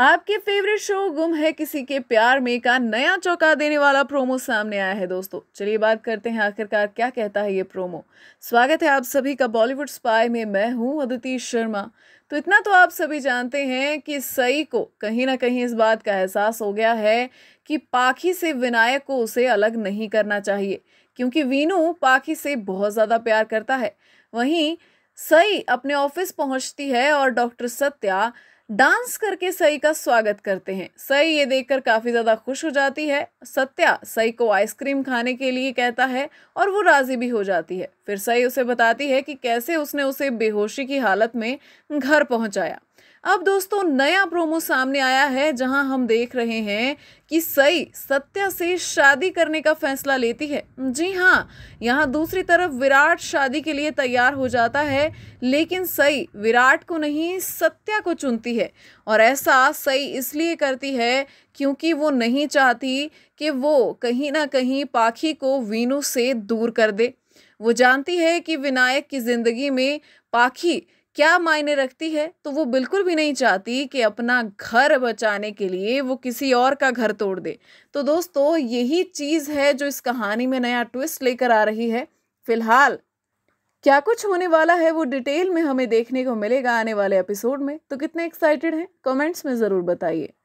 आपके favourite show गुम है किसी के प्यार में का नया चौंका देने वाला प्रोमो सामने आया है दोस्तों चलिए बात करते हैं आखिरकार क्या कहता है ये प्रोमो स्वागत है आप सभी का बॉलीवुड स्पाई में मैं हूं अदिति शर्मा तो इतना तो आप सभी जानते हैं कि सई को कहीं ना कहीं इस बात का एहसास हो गया है कि पाखी से विनायक को उसे अलग नहीं करना चाहिए क्योंकि वीनू पाखी से बहुत ज़्यादा प्यार करता है वहीं सई अपने ऑफिस पहुंचती है और डॉक्टर सत्या डांस करके सई का स्वागत करते हैं सई ये देखकर काफ़ी ज़्यादा खुश हो जाती है सत्या सई को आइसक्रीम खाने के लिए कहता है और वो राज़ी भी हो जाती है फिर सई उसे बताती है कि कैसे उसने उसे बेहोशी की हालत में घर पहुंचाया अब दोस्तों नया प्रोमो सामने आया है जहां हम देख रहे हैं कि सई सत्या से शादी करने का फैसला लेती है जी हाँ यहाँ दूसरी तरफ विराट शादी के लिए तैयार हो जाता है लेकिन सई विराट को नहीं सत्या को चुनती है और ऐसा सई इसलिए करती है क्योंकि वो नहीं चाहती कि वो कहीं ना कहीं पाखी को वीनू से दूर कर दे वो जानती है कि विनायक की ज़िंदगी में पाखी क्या मायने रखती है तो वो बिल्कुल भी नहीं चाहती कि अपना घर बचाने के लिए वो किसी और का घर तोड़ दे तो दोस्तों यही चीज़ है जो इस कहानी में नया ट्विस्ट लेकर आ रही है फिलहाल क्या कुछ होने वाला है वो डिटेल में हमें देखने को मिलेगा आने वाले एपिसोड में तो कितने एक्साइटेड हैं कमेंट्स में ज़रूर बताइए